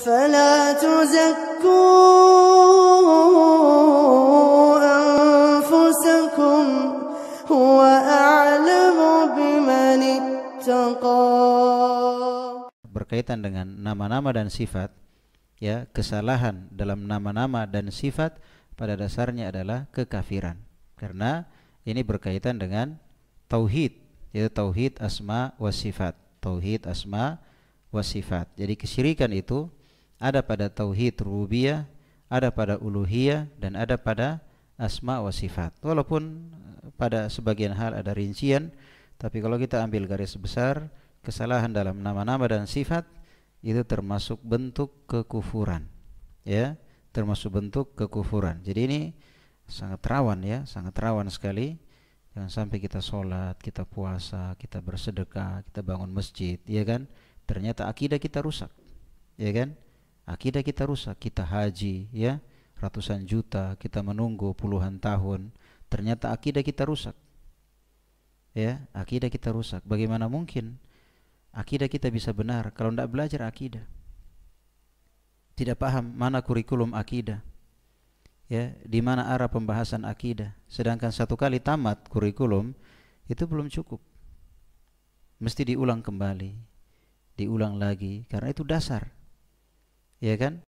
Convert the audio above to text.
فلا تزكوا أنفسكم هو أعلم بمن اتقى berkaitan dengan nama-nama dan sifat ya kesalahan dalam nama-nama dan sifat pada dasarnya adalah kekafiran karena ini berkaitan dengan tauhid yaitu tauhid asma wa sifat tauhid asma wa sifat jadi kesyirikan itu ada pada tauhid rububiyah, ada pada uluhiyah dan ada pada asma wa sifat. Walaupun eh, pada sebagian hal ada rincian, tapi kalau kita ambil garis besar, kesalahan dalam nama-nama dan sifat itu termasuk bentuk kekufuran. Ya, termasuk bentuk kekufuran. Jadi ini sangat rawan ya, sangat rawan sekali. Jangan sampai kita sholat, kita puasa, kita bersedekah, kita bangun masjid, ya kan? Ternyata akidah kita rusak, ya kan? akidah kita rusak kita haji ya ratusan juta kita menunggu puluhan tahun ternyata akidah kita rusak ya akidah kita rusak bagaimana mungkin akidah kita bisa benar kalau tidak belajar akidah tidak paham mana kurikulum akidah ya di mana arah pembahasan akidah sedangkan satu kali tamat kurikulum itu belum cukup mesti diulang kembali diulang lagi karena itu dasar ya kan